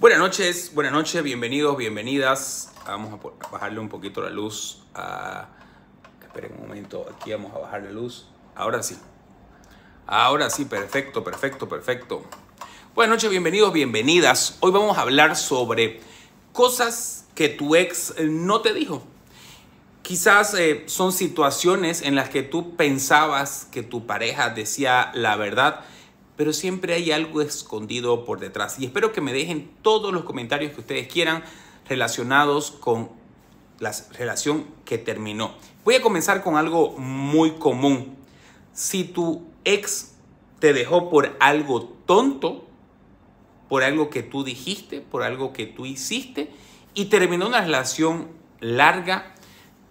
Buenas noches, buenas noches, bienvenidos, bienvenidas. Vamos a bajarle un poquito la luz. Esperen un momento, aquí vamos a bajar la luz. Ahora sí. Ahora sí, perfecto, perfecto, perfecto. Buenas noches, bienvenidos, bienvenidas. Hoy vamos a hablar sobre cosas que tu ex eh, no te dijo. Quizás eh, son situaciones en las que tú pensabas que tu pareja decía la verdad pero siempre hay algo escondido por detrás. Y espero que me dejen todos los comentarios que ustedes quieran relacionados con la relación que terminó. Voy a comenzar con algo muy común. Si tu ex te dejó por algo tonto, por algo que tú dijiste, por algo que tú hiciste, y terminó una relación larga,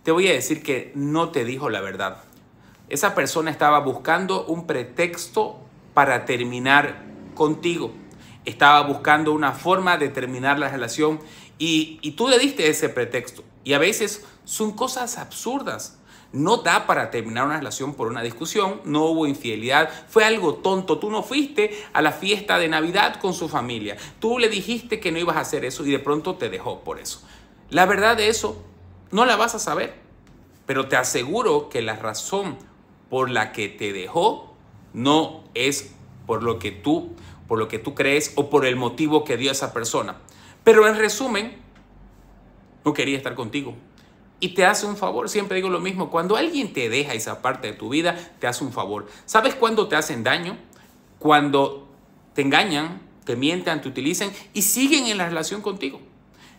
te voy a decir que no te dijo la verdad. Esa persona estaba buscando un pretexto para terminar contigo. Estaba buscando una forma de terminar la relación y, tú le diste ese pretexto. Y a veces son cosas absurdas. No da para terminar una relación por una discusión, no hubo infidelidad, fue algo tonto, tú no fuiste a la fiesta de Navidad con su familia, tú le dijiste que no ibas a hacer eso y de pronto te dejó por eso. La verdad de eso no la vas a saber, pero te aseguro que la razón por la que te dejó no es por lo que tú, por lo que tú crees o por el motivo que dio esa persona. Pero en resumen, no quería estar contigo. Y te hace un favor, siempre digo lo mismo, cuando alguien te deja esa parte de tu vida, te hace un favor. ¿Sabes cuándo te hacen daño? Cuando te engañan, te mientan, te utilizan y siguen en la relación contigo.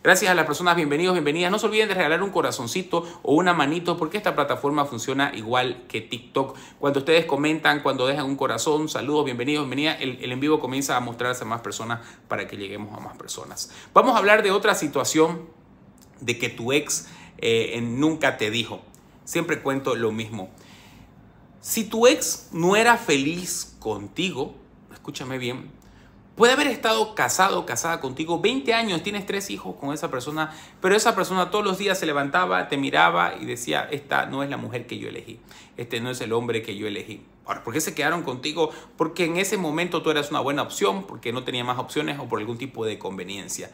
Gracias a las personas, bienvenidos, bienvenidas. No se olviden de regalar un corazoncito o una manito porque esta plataforma funciona igual que TikTok. Cuando ustedes comentan, cuando dejan un corazón, saludos, bienvenidos, bienvenidas, el, el en vivo comienza a mostrarse a más personas para que lleguemos a más personas. Vamos a hablar de otra situación de que tu ex eh, nunca te dijo. Siempre cuento lo mismo. Si tu ex no era feliz contigo, escúchame bien, Puede haber estado casado, casada contigo 20 años, tienes tres hijos con esa persona, pero esa persona todos los días se levantaba, te miraba y decía, esta no es la mujer que yo elegí, este no es el hombre que yo elegí. Ahora, ¿por qué se quedaron contigo? Porque en ese momento tú eras una buena opción, porque no tenía más opciones o por algún tipo de conveniencia.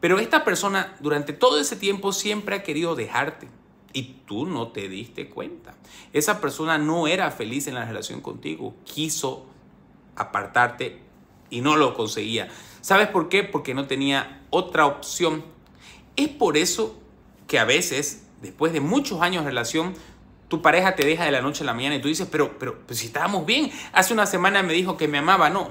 Pero esta persona durante todo ese tiempo siempre ha querido dejarte y tú no te diste cuenta. Esa persona no era feliz en la relación contigo, quiso apartarte y no lo conseguía. ¿Sabes por qué? Porque no tenía otra opción. Es por eso que a veces, después de muchos años de relación, tu pareja te deja de la noche a la mañana y tú dices, pero, pero, pues, si estábamos bien, hace una semana me dijo que me amaba, no.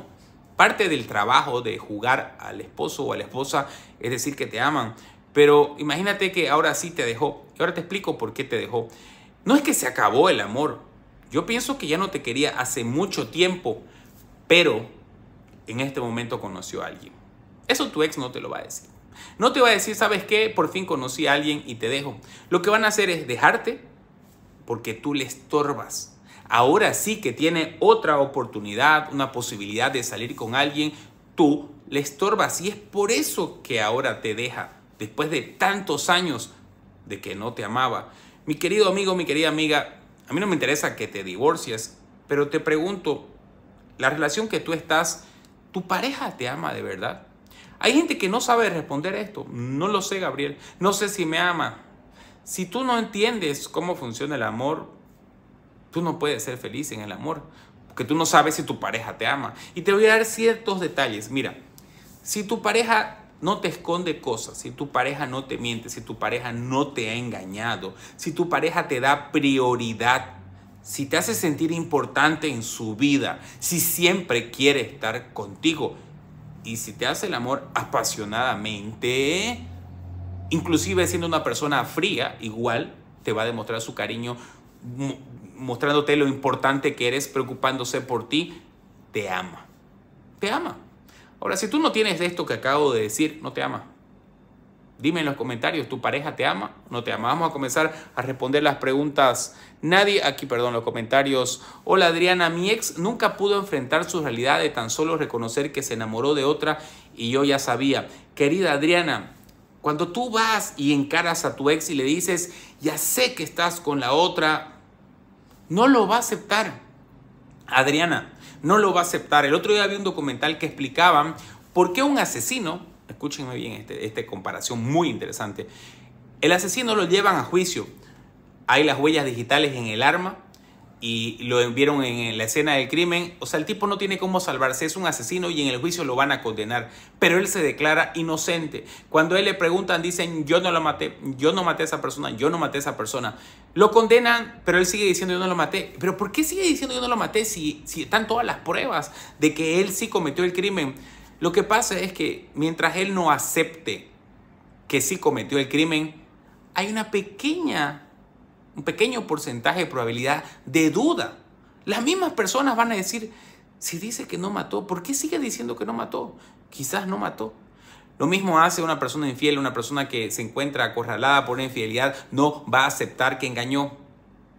Parte del trabajo de jugar al esposo o a la esposa es decir que te aman, pero imagínate que ahora sí te dejó. Y ahora te explico por qué te dejó. No es que se acabó el amor. Yo pienso que ya no te quería hace mucho tiempo, pero en este momento conoció a alguien. Eso tu ex no te lo va a decir. No te va a decir, ¿sabes qué? Por fin conocí a alguien y te dejo. Lo que van a hacer es dejarte porque tú le estorbas. Ahora sí que tiene otra oportunidad, una posibilidad de salir con alguien, tú le estorbas y es por eso que ahora te deja, después de tantos años de que no te amaba. Mi querido amigo, mi querida amiga, a mí no me interesa que te divorcies, pero te pregunto, la relación que tú estás ¿Tu pareja te ama de verdad? Hay gente que no sabe responder esto. No lo sé, Gabriel. No sé si me ama. Si tú no entiendes cómo funciona el amor, tú no puedes ser feliz en el amor. Porque tú no sabes si tu pareja te ama. Y te voy a dar ciertos detalles. Mira, si tu pareja no te esconde cosas, si tu pareja no te miente, si tu pareja no te ha engañado, si tu pareja te da prioridad, si te hace sentir importante en su vida, si siempre quiere estar contigo y si te hace el amor apasionadamente, inclusive siendo una persona fría, igual te va a demostrar su cariño mostrándote lo importante que eres, preocupándose por ti, te ama. Te ama. Ahora, si tú no tienes esto que acabo de decir, no te ama. Dime en los comentarios, ¿tu pareja te ama? ¿No te ama? Vamos a comenzar a responder las preguntas. Nadie, aquí perdón, los comentarios. Hola Adriana, mi ex nunca pudo enfrentar su realidad de tan solo reconocer que se enamoró de otra y yo ya sabía. Querida Adriana, cuando tú vas y encaras a tu ex y le dices, ya sé que estás con la otra, no lo va a aceptar. Adriana, no lo va a aceptar. El otro día vi un documental que explicaban por qué un asesino escúchenme bien esta este comparación muy interesante. El asesino lo llevan a juicio. Hay las huellas digitales en el arma y lo vieron en la escena del crimen. O sea, el tipo no tiene cómo salvarse, es un asesino y en el juicio lo van a condenar. Pero él se declara inocente. Cuando él le preguntan, dicen, yo no lo maté, yo no maté a esa persona, yo no maté a esa persona. Lo condenan, pero él sigue diciendo, yo no lo maté. Pero ¿por qué sigue diciendo, yo no lo maté si, si están todas las pruebas de que él sí cometió el crimen? Lo que pasa es que mientras él no acepte que sí cometió el crimen, hay una pequeña, un pequeño porcentaje de probabilidad de duda. Las mismas personas van a decir, si dice que no mató, ¿por qué sigue diciendo que no mató? Quizás no mató. Lo mismo hace una persona infiel, una persona que se encuentra acorralada por una infidelidad, no va a aceptar que engañó.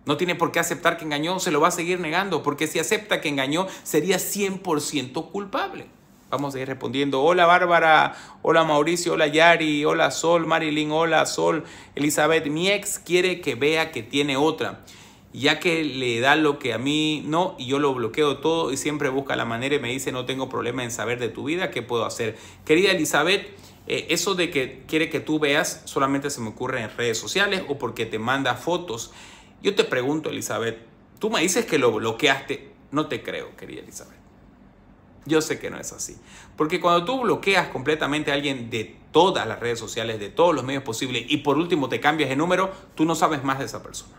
No tiene por qué aceptar que engañó, se lo va a seguir negando, porque si acepta que engañó, sería 100% culpable. Vamos a ir respondiendo. Hola Bárbara, hola Mauricio, hola Yari, hola Sol, Marilyn, hola Sol, Elizabeth. Mi ex quiere que vea que tiene otra, ya que le da lo que a mí no y yo lo bloqueo todo y siempre busca la manera y me dice no tengo problema en saber de tu vida, ¿qué puedo hacer? Querida Elizabeth, eh, eso de que quiere que tú veas solamente se me ocurre en redes sociales o porque te manda fotos. Yo te pregunto, Elizabeth, tú me dices que lo bloqueaste. No te creo, querida Elizabeth. Yo sé que no es así. Porque cuando tú bloqueas completamente a alguien de todas las redes sociales, de todos los medios posibles, y por último te cambias de número, tú no sabes más de esa persona.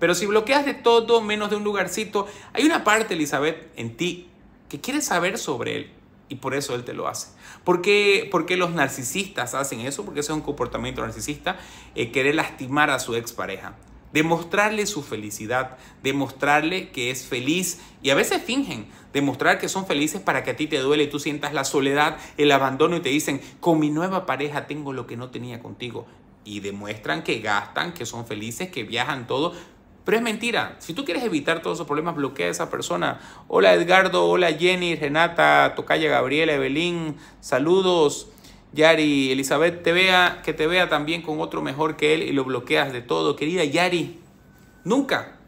Pero si bloqueas de todo menos de un lugarcito, hay una parte, Elizabeth, en ti que quiere saber sobre él y por eso él te lo hace. ¿Por qué, los narcisistas hacen eso? Porque ese es un comportamiento narcisista, eh, querer lastimar a su expareja demostrarle su felicidad, demostrarle que es feliz y a veces fingen demostrar que son felices para que a ti te duele y tú sientas la soledad, el abandono y te dicen, con mi nueva pareja tengo lo que no tenía contigo. Y demuestran que gastan, que son felices, que viajan todo, pero es mentira. Si tú quieres evitar todos esos problemas, bloquea a esa persona. Hola Edgardo, hola Jenny, Renata, Tocaya Gabriela, Evelyn, saludos. Yari Elizabeth, te vea, que te vea también con otro mejor que él y lo bloqueas de todo. Querida Yari, nunca,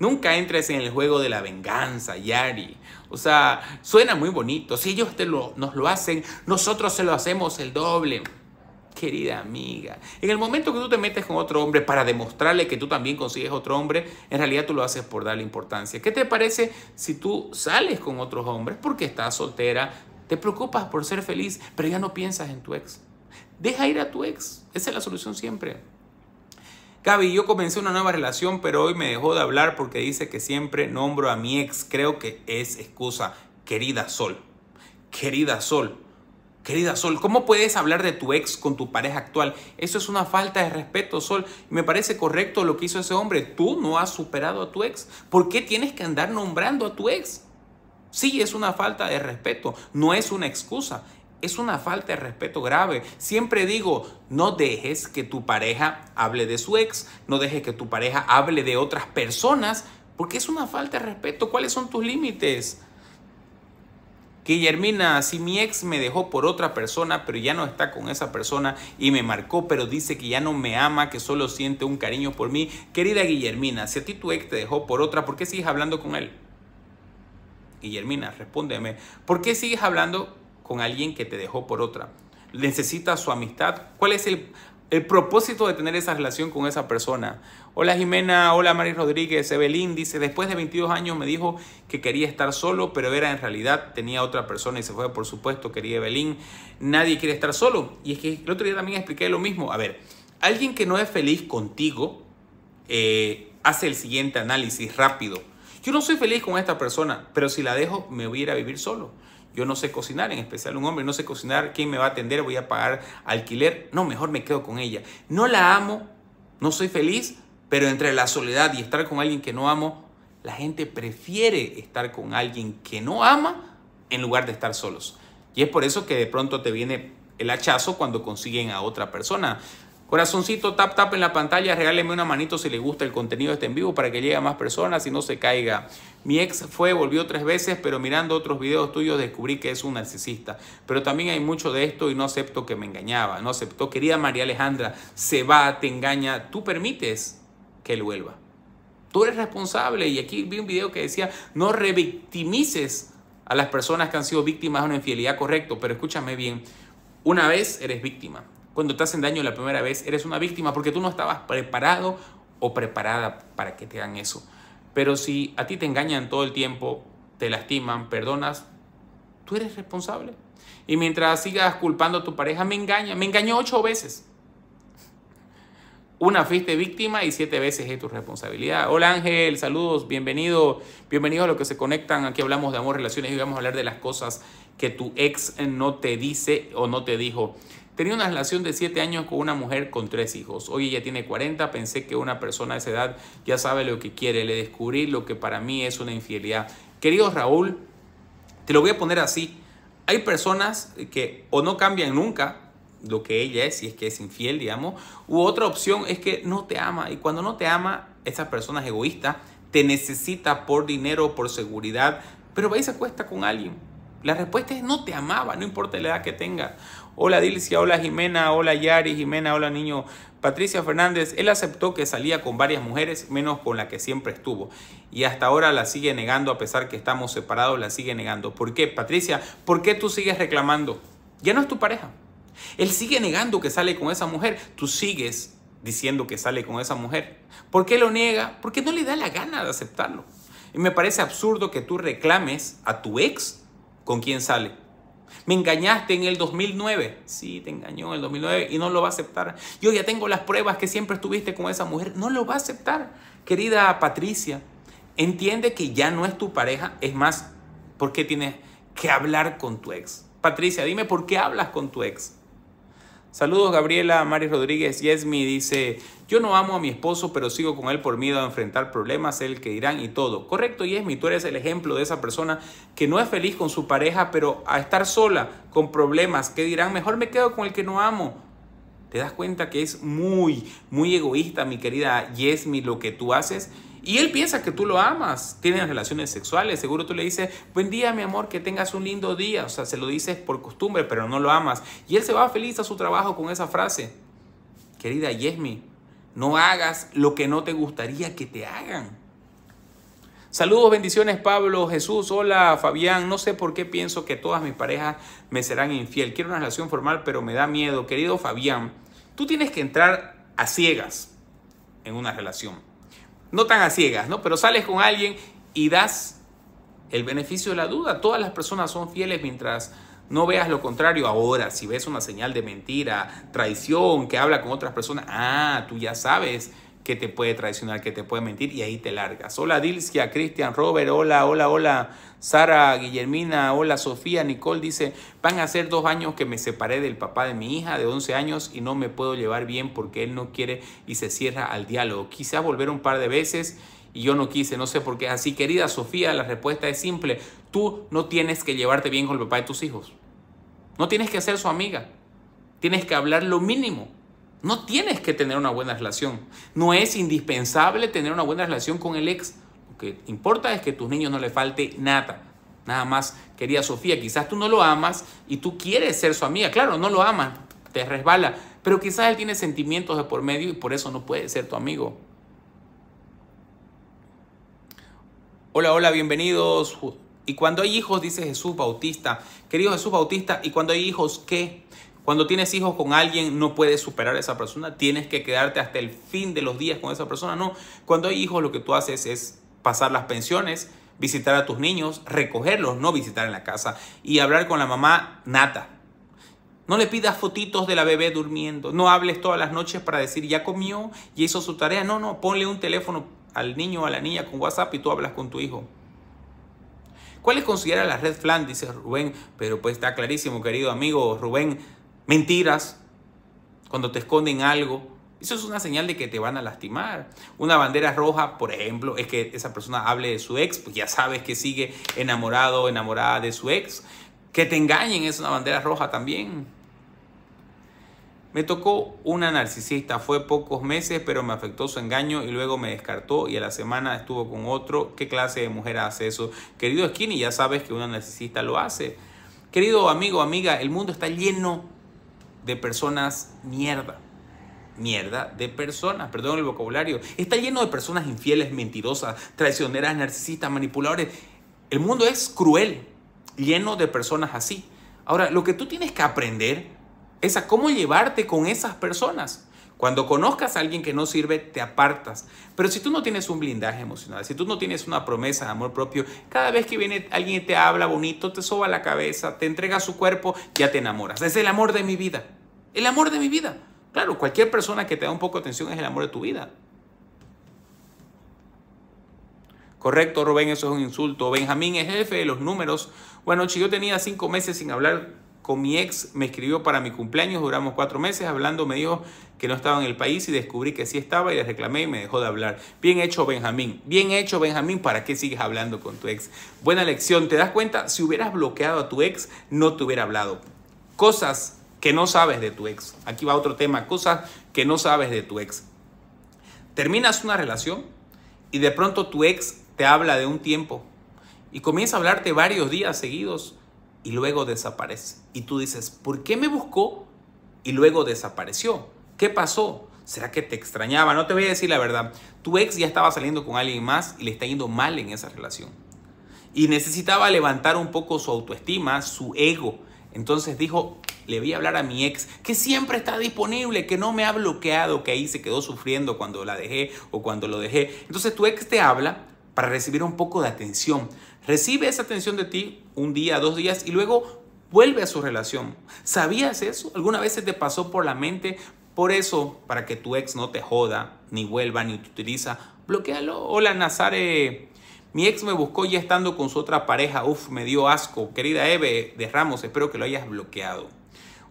nunca entres en el juego de la venganza, Yari. O sea, suena muy bonito. Si ellos te lo, nos lo hacen, nosotros se lo hacemos el doble. Querida amiga, en el momento que tú te metes con otro hombre para demostrarle que tú también consigues otro hombre, en realidad tú lo haces por darle importancia. ¿Qué te parece si tú sales con otros hombres porque estás soltera, te preocupas por ser feliz, pero ya no piensas en tu ex. Deja ir a tu ex. Esa es la solución siempre. Gaby, yo comencé una nueva relación, pero hoy me dejó de hablar porque dice que siempre nombro a mi ex. Creo que es excusa. Querida Sol, querida Sol, querida Sol, ¿cómo puedes hablar de tu ex con tu pareja actual? Eso es una falta de respeto, Sol. Me parece correcto lo que hizo ese hombre. Tú no has superado a tu ex. ¿Por qué tienes que andar nombrando a tu ex? Sí, es una falta de respeto, no es una excusa, es una falta de respeto grave. Siempre digo, no dejes que tu pareja hable de su ex, no dejes que tu pareja hable de otras personas, porque es una falta de respeto. ¿Cuáles son tus límites? Guillermina, si mi ex me dejó por otra persona, pero ya no está con esa persona y me marcó, pero dice que ya no me ama, que solo siente un cariño por mí. Querida Guillermina, si a ti tu ex te dejó por otra, ¿por qué sigues hablando con él? Guillermina, respóndeme, ¿por qué sigues hablando con alguien que te dejó por otra? ¿Necesitas su amistad? ¿Cuál es el, propósito de tener esa relación con esa persona. Hola Jimena, hola María Rodríguez, Evelyn dice, después de 22 años me dijo que quería estar solo, pero era en realidad, tenía otra persona y se fue, por supuesto, quería Evelyn. Nadie quiere estar solo. Y es que el otro día también expliqué lo mismo. A ver, alguien que no es feliz contigo eh, hace el siguiente análisis rápido. Yo no soy feliz con esta persona, pero si la dejo me hubiera a vivir solo. Yo no sé cocinar, en especial un hombre, no sé cocinar, ¿quién me va a atender? Voy a pagar alquiler. No, mejor me quedo con ella. No la amo, no soy feliz, pero entre la soledad y estar con alguien que no amo, la gente prefiere estar con alguien que no ama en lugar de estar solos. Y es por eso que de pronto te viene el hachazo cuando consiguen a otra persona. Corazoncito, tap tap en la pantalla, regáleme una manito si le gusta el contenido este en vivo para que llegue a más personas y no se caiga. Mi ex fue, volvió tres veces, pero mirando otros videos tuyos descubrí que es un narcisista. Pero también hay mucho de esto y no acepto que me engañaba, no acepto, Querida María Alejandra, se va, te engaña, tú permites que él vuelva. Tú eres responsable y aquí vi un video que decía, no revictimices a las personas que han sido víctimas de una infidelidad, correcto, pero escúchame bien, una vez eres víctima cuando te hacen daño la primera vez, eres una víctima porque tú no estabas preparado o preparada para que te hagan eso. Pero si a ti te engañan todo el tiempo, te lastiman, perdonas, tú eres responsable. Y mientras sigas culpando a tu pareja, me engaña. Me engañó ocho veces. Una fuiste víctima y siete veces es tu responsabilidad. Hola Ángel, saludos, bienvenido. bienvenido a los que se conectan. Aquí hablamos de amor, relaciones y vamos a hablar de las cosas que tu ex no te dice o no te dijo. Tenía una relación de 7 años con una mujer con 3 hijos. Hoy ella tiene 40. Pensé que una persona de esa edad ya sabe lo que quiere. Le descubrí lo que para mí es una infidelidad. Querido Raúl, te lo voy a poner así. Hay personas que o no cambian nunca lo que ella es, si es que es infiel, digamos, u otra opción es que no te ama. Y cuando no te ama, esa persona es egoísta, te necesita por dinero, por seguridad, pero vais se cuesta con alguien. La respuesta es no te amaba, no importa la edad que tenga. Hola Dilcia, hola Jimena, hola Yari, Jimena, hola niño. Patricia Fernández, él aceptó que salía con varias mujeres, menos con la que siempre estuvo. Y hasta ahora la sigue negando, a pesar que estamos separados, la sigue negando. ¿Por qué, Patricia? ¿Por qué tú sigues reclamando? Ya no es tu pareja. Él sigue negando que sale con esa mujer. Tú sigues diciendo que sale con esa mujer. ¿Por qué lo niega? Porque no le da la gana de aceptarlo. Y me parece absurdo que tú reclames a tu ex con quien sale. Me engañaste en el 2009. Sí, te engañó en el 2009 y no lo va a aceptar. Yo ya tengo las pruebas que siempre estuviste con esa mujer. No lo va a aceptar. Querida Patricia, entiende que ya no es tu pareja. Es más, ¿por qué tienes que hablar con tu ex? Patricia, dime por qué hablas con tu ex. Saludos Gabriela, Mari Rodríguez, Yesmi dice, yo no amo a mi esposo, pero sigo con él por miedo a enfrentar problemas, el que dirán y todo. Correcto Yesmi, tú eres el ejemplo de esa persona que no es feliz con su pareja, pero a estar sola, con problemas, que dirán, mejor me quedo con el que no amo. Te das cuenta que es muy, muy egoísta, mi querida Yesmi, lo que tú haces. Y él piensa que tú lo amas, tienen relaciones sexuales, seguro tú le dices, buen día mi amor, que tengas un lindo día, o sea, se lo dices por costumbre, pero no lo amas. Y él se va feliz a su trabajo con esa frase. Querida Yesmi, no hagas lo que no te gustaría que te hagan. Saludos, bendiciones, Pablo, Jesús, hola, Fabián. No sé por qué pienso que todas mis parejas me serán infiel. Quiero una relación formal, pero me da miedo. Querido Fabián, tú tienes que entrar a ciegas en una relación no tan a ciegas, ¿no? Pero sales con alguien y das el beneficio de la duda. Todas las personas son fieles mientras no veas lo contrario. Ahora, si ves una señal de mentira, traición, que habla con otras personas, ah, tú ya sabes que te puede traicionar, que te puede mentir y ahí te largas. Hola Dilcia, Cristian, Robert, hola, hola, hola, Sara, Guillermina, hola Sofía, Nicole dice, van a ser dos años que me separé del papá de mi hija de 11 años y no me puedo llevar bien porque él no quiere y se cierra al diálogo. Quizás volver un par de veces y yo no quise, no sé por qué. Así, querida Sofía, la respuesta es simple, tú no tienes que llevarte bien con el papá de tus hijos. No tienes que ser su amiga. Tienes que hablar lo mínimo no tienes que tener una buena relación. No es indispensable tener una buena relación con el ex. Lo que importa es que a tus niños no le falte nada. Nada más, querida Sofía, quizás tú no lo amas y tú quieres ser su amiga. Claro, no lo amas, te resbala. Pero quizás él tiene sentimientos de por medio y por eso no puede ser tu amigo. Hola, hola, bienvenidos. Y cuando hay hijos, dice Jesús Bautista. Querido Jesús Bautista, ¿y cuando hay hijos qué? Cuando tienes hijos con alguien, no puedes superar a esa persona. Tienes que quedarte hasta el fin de los días con esa persona. No, cuando hay hijos, lo que tú haces es pasar las pensiones, visitar a tus niños, recogerlos, no visitar en la casa y hablar con la mamá nata. No le pidas fotitos de la bebé durmiendo. No hables todas las noches para decir ya comió y hizo su tarea. No, no, ponle un teléfono al niño o a la niña con WhatsApp y tú hablas con tu hijo. ¿Cuáles considera la red flan? Dice Rubén. Pero pues está clarísimo, querido amigo Rubén mentiras, cuando te esconden algo. Eso es una señal de que te van a lastimar. Una bandera roja, por ejemplo, es que esa persona hable de su ex, pues ya sabes que sigue enamorado o enamorada de su ex. Que te engañen es una bandera roja también. Me tocó una narcisista, fue pocos meses, pero me afectó su engaño y luego me descartó y a la semana estuvo con otro. ¿Qué clase de mujer hace eso? Querido Skinny, ya sabes que una narcisista lo hace. Querido amigo, amiga, el mundo está lleno de personas mierda. Mierda de personas, perdón el vocabulario. Está lleno de personas infieles, mentirosas, traicioneras, narcisistas, manipuladores. El mundo es cruel, lleno de personas así. Ahora, lo que tú tienes que aprender es a cómo llevarte con esas personas. Cuando conozcas a alguien que no sirve, te apartas. Pero si tú no tienes un blindaje emocional, si tú no tienes una promesa de amor propio, cada vez que viene alguien y te habla bonito, te soba la cabeza, te entrega su cuerpo, ya te enamoras. Es el amor de mi vida. El amor de mi vida. Claro, cualquier persona que te da un poco de atención es el amor de tu vida. Correcto, Rubén, eso es un insulto. Benjamín es jefe de los números. Bueno, si yo tenía cinco meses sin hablar con mi ex, me escribió para mi cumpleaños, duramos cuatro meses hablando, me dijo que no estaba en el país y descubrí que sí estaba y le reclamé y me dejó de hablar. Bien hecho Benjamín, bien hecho Benjamín, ¿para qué sigues hablando con tu ex? Buena lección, ¿te das cuenta? Si hubieras bloqueado a tu ex, no te hubiera hablado. Cosas que no sabes de tu ex. Aquí va otro tema, cosas que no sabes de tu ex. Terminas una relación y de pronto tu ex te habla de un tiempo y comienza a hablarte varios días seguidos y luego desaparece. Y tú dices, ¿por qué me buscó y luego desapareció? ¿Qué pasó? ¿Será que te extrañaba? No te voy a decir la verdad. Tu ex ya estaba saliendo con alguien más y le está yendo mal en esa relación. Y necesitaba levantar un poco su autoestima, su ego. Entonces dijo, le voy a hablar a mi ex, que siempre está disponible, que no me ha bloqueado, que ahí se quedó sufriendo cuando la dejé o cuando lo dejé. Entonces tu ex te habla para recibir un poco de atención, Recibe esa atención de ti un día, dos días y luego vuelve a su relación. ¿Sabías eso? ¿Alguna vez se te pasó por la mente? Por eso, para que tu ex no te joda, ni vuelva, ni te utiliza, bloquealo. Hola, Nazare. Mi ex me buscó ya estando con su otra pareja. Uf, me dio asco. Querida Eve de Ramos, espero que lo hayas bloqueado.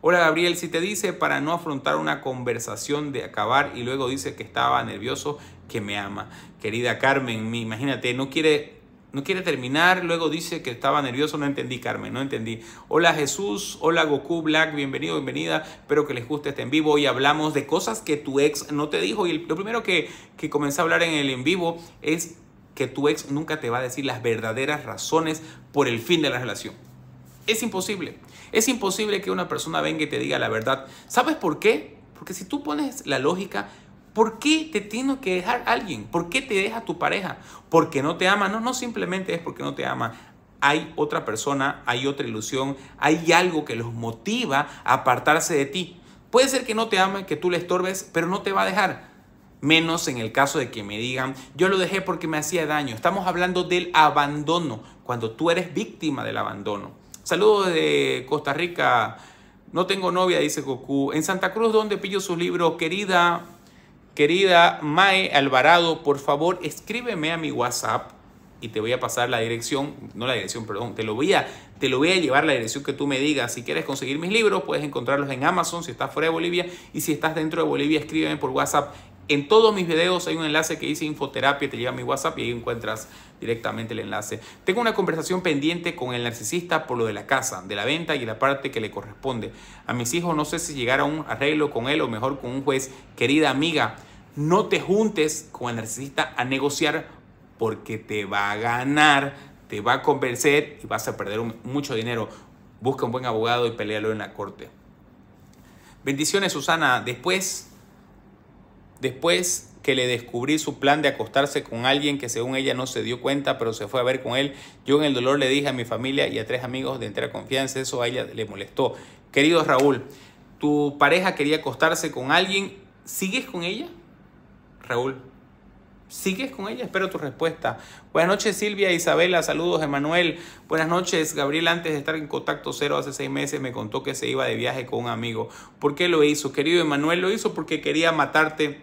Hola Gabriel, si te dice para no afrontar una conversación de acabar y luego dice que estaba nervioso, que me ama. Querida Carmen, imagínate, no quiere no quiere terminar, luego dice que estaba nervioso, no entendí Carmen, no entendí. Hola Jesús, hola Goku Black, bienvenido, bienvenida, espero que les guste este en vivo. Hoy hablamos de cosas que tu ex no te dijo y lo primero que, que comencé a hablar en el en vivo es que tu ex nunca te va a decir las verdaderas razones por el fin de la relación. Es imposible, es imposible que una persona venga y te diga la verdad. ¿Sabes por qué? Porque si tú pones la lógica, ¿Por qué te tiene que dejar alguien? ¿Por qué te deja tu pareja? ¿Porque no te ama? No, no simplemente es porque no te ama. Hay otra persona, hay otra ilusión, hay algo que los motiva a apartarse de ti. Puede ser que no te ame, que tú le estorbes, pero no te va a dejar. Menos en el caso de que me digan, yo lo dejé porque me hacía daño. Estamos hablando del abandono, cuando tú eres víctima del abandono. Saludos de Costa Rica. No tengo novia, dice Goku. En Santa Cruz, ¿dónde pillo sus libros? Querida, Querida Mae Alvarado, por favor, escríbeme a mi WhatsApp y te voy a pasar la dirección, no la dirección, perdón, te lo voy a, te lo voy a llevar la dirección que tú me digas. Si quieres conseguir mis libros, puedes encontrarlos en Amazon si estás fuera de Bolivia y si estás dentro de Bolivia, escríbeme por WhatsApp. En todos mis videos hay un enlace que dice infoterapia, te llega a mi WhatsApp y ahí encuentras directamente el enlace. Tengo una conversación pendiente con el narcisista por lo de la casa, de la venta y la parte que le corresponde. A mis hijos no sé si llegar a un arreglo con él o mejor con un juez. Querida amiga, no te juntes con el narcisista a negociar porque te va a ganar, te va a convencer y vas a perder mucho dinero. Busca un buen abogado y pelealo en la corte. Bendiciones, Susana. Después Después que le descubrí su plan de acostarse con alguien que según ella no se dio cuenta, pero se fue a ver con él, yo en el dolor le dije a mi familia y a tres amigos de entera confianza, eso a ella le molestó. Querido Raúl, tu pareja quería acostarse con alguien, ¿sigues con ella? Raúl, ¿Sigues con ella? Espero tu respuesta. Buenas noches Silvia, Isabela, saludos Emanuel. Buenas noches Gabriel, antes de estar en contacto cero hace seis meses me contó que se iba de viaje con un amigo. ¿Por qué lo hizo? Querido Emanuel, lo hizo porque quería matarte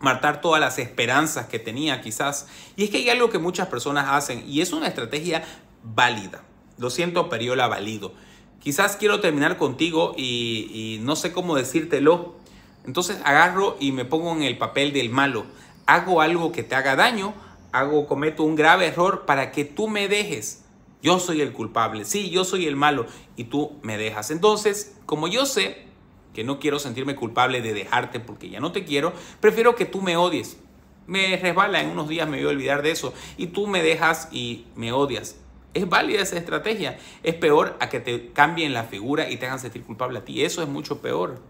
matar todas las esperanzas que tenía quizás. Y es que hay algo que muchas personas hacen y es una estrategia válida. Lo siento, pero yo Quizás quiero terminar contigo y, y no sé cómo decírtelo. Entonces agarro y me pongo en el papel del malo. Hago algo que te haga daño, hago, cometo un grave error para que tú me dejes. Yo soy el culpable, sí, yo soy el malo y tú me dejas. Entonces, como yo sé que no quiero sentirme culpable de dejarte porque ya no te quiero, prefiero que tú me odies. Me resbala, en unos días me voy a olvidar de eso y tú me dejas y me odias. Es válida esa estrategia. Es peor a que te cambien la figura y te hagan sentir culpable a ti. Eso es mucho peor.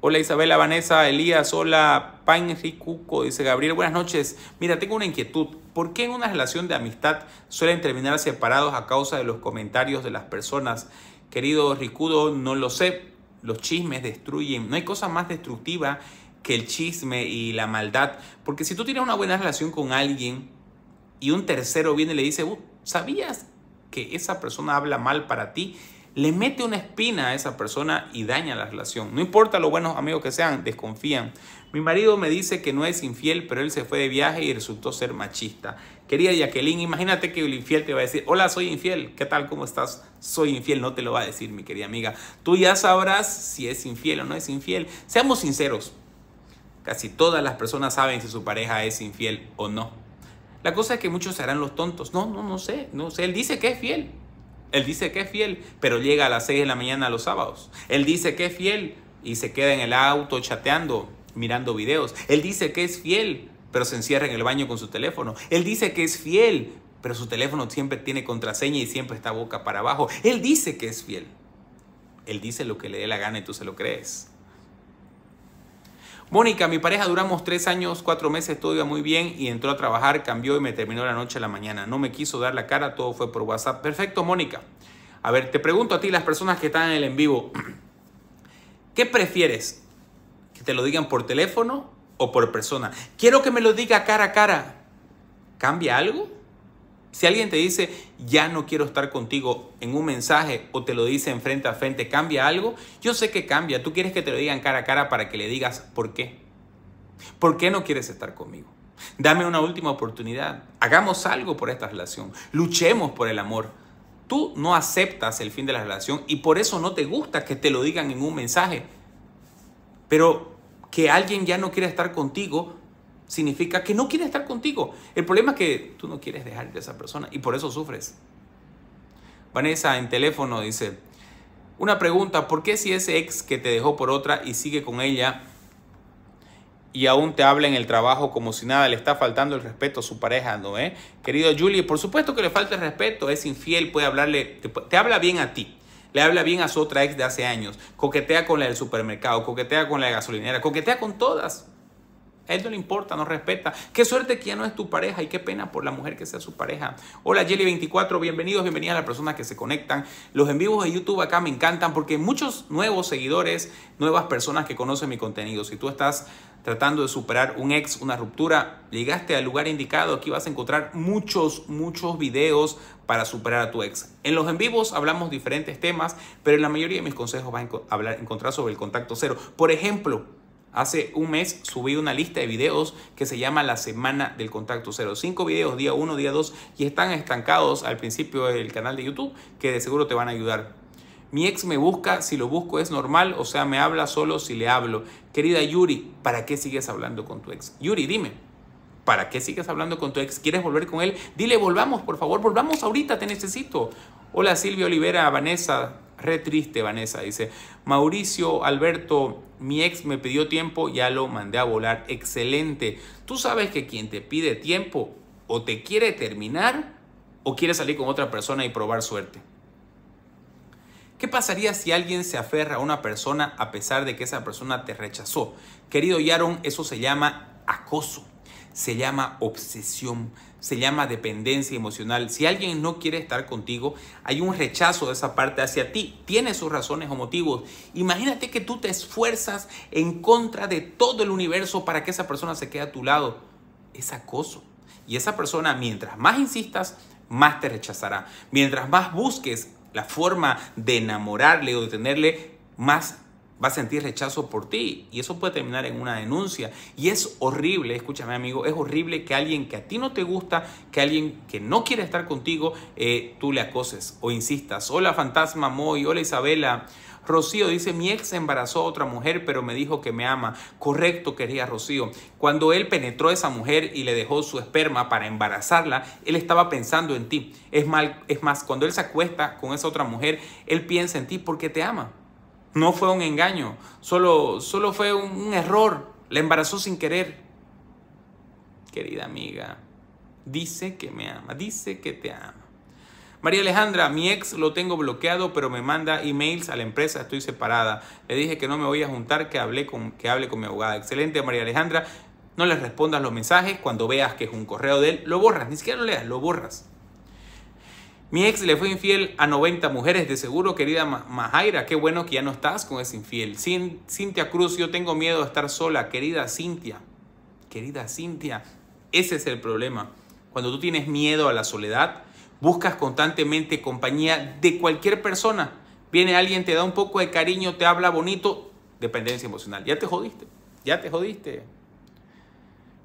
Hola Isabela, Vanessa, Elías, hola Ricuco, dice Gabriel, buenas noches. Mira, tengo una inquietud. ¿Por qué en una relación de amistad suelen terminar separados a causa de los comentarios de las personas? Querido Ricudo, no lo sé, los chismes destruyen. No hay cosa más destructiva que el chisme y la maldad. Porque si tú tienes una buena relación con alguien y un tercero viene y le dice, uh, ¿sabías que esa persona habla mal para ti? le mete una espina a esa persona y daña la relación. No importa lo buenos amigos que sean, desconfían. Mi marido me dice que no es infiel, pero él se fue de viaje y resultó ser machista. Querida Jacqueline, imagínate que el infiel te va a decir, hola, soy infiel, ¿qué tal? ¿Cómo estás? Soy infiel, no te lo va a decir, mi querida amiga. Tú ya sabrás si es infiel o no es infiel. Seamos sinceros, casi todas las personas saben si su pareja es infiel o no. La cosa es que muchos serán los tontos. No, no, no sé, no sé. Él dice que es fiel, él dice que es fiel, pero llega a las 6 de la mañana los sábados. Él dice que es fiel y se queda en el auto chateando, mirando videos. Él dice que es fiel, pero se encierra en el baño con su teléfono. Él dice que es fiel, pero su teléfono siempre tiene contraseña y siempre está boca para abajo. Él dice que es fiel. Él dice lo que le dé la gana y tú se lo crees. Mónica, mi pareja, duramos tres años, cuatro meses, todo iba muy bien y entró a trabajar, cambió y me terminó la noche a la mañana. No me quiso dar la cara, todo fue por WhatsApp. Perfecto, Mónica. A ver, te pregunto a ti, las personas que están en el en vivo, ¿qué prefieres? ¿Que te lo digan por teléfono o por persona? Quiero que me lo diga cara a cara. ¿Cambia algo? Si alguien te dice, ya no quiero estar contigo en un mensaje o te lo dice en frente a frente, ¿cambia algo? Yo sé que cambia. Tú quieres que te lo digan cara a cara para que le digas por qué. ¿Por qué no quieres estar conmigo? Dame una última oportunidad. Hagamos algo por esta relación. Luchemos por el amor. Tú no aceptas el fin de la relación y por eso no te gusta que te lo digan en un mensaje. Pero que alguien ya no quiera estar contigo significa que no quiere estar contigo. El problema es que tú no quieres dejar de esa persona y por eso sufres. Vanessa en teléfono dice, una pregunta, ¿por qué si ese ex que te dejó por otra y sigue con ella y aún te habla en el trabajo como si nada le está faltando el respeto a su pareja, ¿no? Eh? Querido Julie, por supuesto que le falta el respeto, es infiel, puede hablarle, te, habla bien a ti, le habla bien a su otra ex de hace años, coquetea con la del supermercado, coquetea con la gasolinera, coquetea con todas. A él no le importa, no respeta. Qué suerte que ya no es tu pareja y qué pena por la mujer que sea su pareja. Hola Jelly24, bienvenidos, bienvenidas a las personas que se conectan. Los en vivos de YouTube acá me encantan porque muchos nuevos seguidores, nuevas personas que conocen mi contenido. Si tú estás tratando de superar un ex, una ruptura, llegaste al lugar indicado, aquí vas a encontrar muchos, muchos videos para superar a tu ex. En los en vivos hablamos diferentes temas, pero en la mayoría de mis consejos vas a encontrar sobre el contacto cero. Por ejemplo, Hace un mes subí una lista de videos que se llama La Semana del Contacto Cero. Cinco videos, día uno, día dos, y están estancados al principio del canal de YouTube, que de seguro te van a ayudar. Mi ex me busca, si lo busco es normal, o sea, me habla solo si le hablo. Querida Yuri, ¿para qué sigues hablando con tu ex? Yuri, dime, ¿para qué sigues hablando con tu ex? ¿Quieres volver con él? Dile, volvamos, por favor, volvamos ahorita, te necesito. Hola Silvia Olivera, Vanessa, Re triste, Vanessa, dice. Mauricio, Alberto, mi ex me pidió tiempo, ya lo mandé a volar. Excelente. Tú sabes que quien te pide tiempo o te quiere terminar o quiere salir con otra persona y probar suerte. ¿Qué pasaría si alguien se aferra a una persona a pesar de que esa persona te rechazó? Querido Yaron, eso se llama acoso se llama obsesión, se llama dependencia emocional. Si alguien no quiere estar contigo, hay un rechazo de esa parte hacia ti. Tiene sus razones o motivos. Imagínate que tú te esfuerzas en contra de todo el universo para que esa persona se quede a tu lado. Es acoso. Y esa persona, mientras más insistas, más te rechazará. Mientras más busques la forma de enamorarle o de tenerle, más va a sentir rechazo por ti y eso puede terminar en una denuncia. Y es horrible, escúchame amigo, es horrible que alguien que a ti no te gusta, que alguien que no quiere estar contigo, eh, tú le acoses o insistas. Hola fantasma Moy, hola Isabela. Rocío dice, mi ex embarazó a otra mujer, pero me dijo que me ama. Correcto, quería Rocío. Cuando él penetró a esa mujer y le dejó su esperma para embarazarla, él estaba pensando en ti. Es, mal, es más, cuando él se acuesta con esa otra mujer, él piensa en ti porque te ama. No fue un engaño, solo, solo fue un, error. La embarazó sin querer. Querida amiga, dice que me ama, dice que te ama. María Alejandra, mi ex lo tengo bloqueado, pero me manda emails a la empresa, estoy separada. Le dije que no me voy a juntar, que, hablé con, que hable con mi abogada. Excelente, María Alejandra. No le respondas los mensajes. Cuando veas que es un correo de él, lo borras. Ni siquiera lo leas, lo borras. Mi ex le fue infiel a 90 mujeres, de seguro, querida Majaira. Qué bueno que ya no estás con ese infiel. Cintia Cruz, yo tengo miedo a estar sola, querida Cintia. Querida Cintia, ese es el problema. Cuando tú tienes miedo a la soledad, buscas constantemente compañía de cualquier persona. Viene alguien, te da un poco de cariño, te habla bonito, dependencia emocional. Ya te jodiste, ya te jodiste.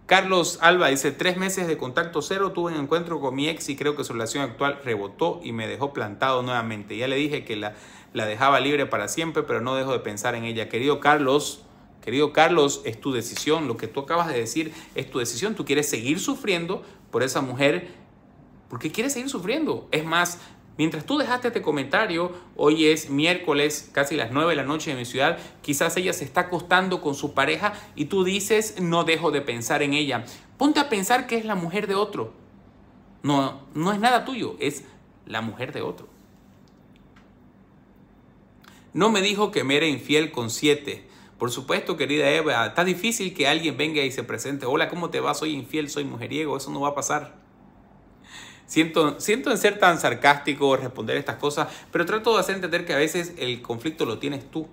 Carlos Alba dice, tres meses de contacto cero, tuve un encuentro con mi ex y creo que su relación actual rebotó y me dejó plantado nuevamente. Ya le dije que la, la dejaba libre para siempre, pero no dejo de pensar en ella. Querido Carlos, querido Carlos, es tu decisión. Lo que tú acabas de decir es tu decisión. Tú quieres seguir sufriendo por esa mujer porque quieres seguir sufriendo. Es más, Mientras tú dejaste este comentario, hoy es miércoles, casi las 9 de la noche en mi ciudad, quizás ella se está acostando con su pareja y tú dices, no dejo de pensar en ella. Ponte a pensar que es la mujer de otro. No, no es nada tuyo, es la mujer de otro. No me dijo que me era infiel con siete. Por supuesto, querida Eva, está difícil que alguien venga y se presente. Hola, ¿cómo te va? Soy infiel, soy mujeriego. Eso no va a pasar. Siento, en ser tan sarcástico, responder estas cosas, pero trato de hacer entender que a veces el conflicto lo tienes tú.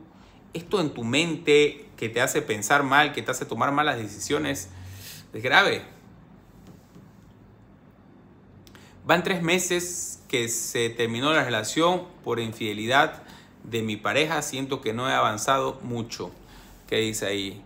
Esto en tu mente que te hace pensar mal, que te hace tomar malas decisiones, es grave. Van tres meses que se terminó la relación por infidelidad de mi pareja. Siento que no he avanzado mucho. ¿Qué dice ahí?